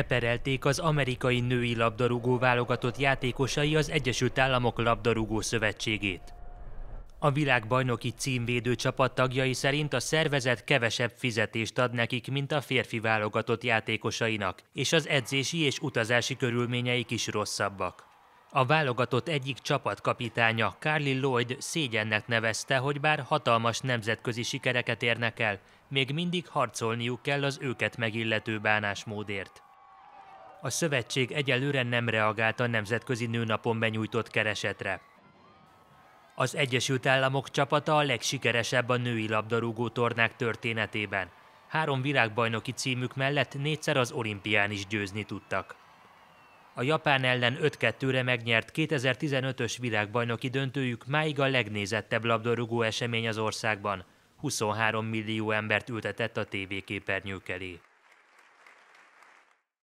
beperelték az amerikai női labdarúgó válogatott játékosai az Egyesült Államok labdarúgó szövetségét. A világbajnoki címvédő csapat tagjai szerint a szervezet kevesebb fizetést ad nekik, mint a férfi válogatott játékosainak, és az edzési és utazási körülményeik is rosszabbak. A válogatott egyik csapatkapitánya, Carly Lloyd szégyennek nevezte, hogy bár hatalmas nemzetközi sikereket érnek el, még mindig harcolniuk kell az őket megillető bánásmódért a szövetség egyelőre nem reagált a Nemzetközi Nőnapon benyújtott keresetre. Az Egyesült Államok csapata a legsikeresebb a női labdarúgó tornák történetében. Három világbajnoki címük mellett négyszer az olimpián is győzni tudtak. A Japán ellen 5-2-re megnyert 2015-ös világbajnoki döntőjük máig a legnézettebb labdarúgó esemény az országban. 23 millió embert ültetett a tévéképernyők elé.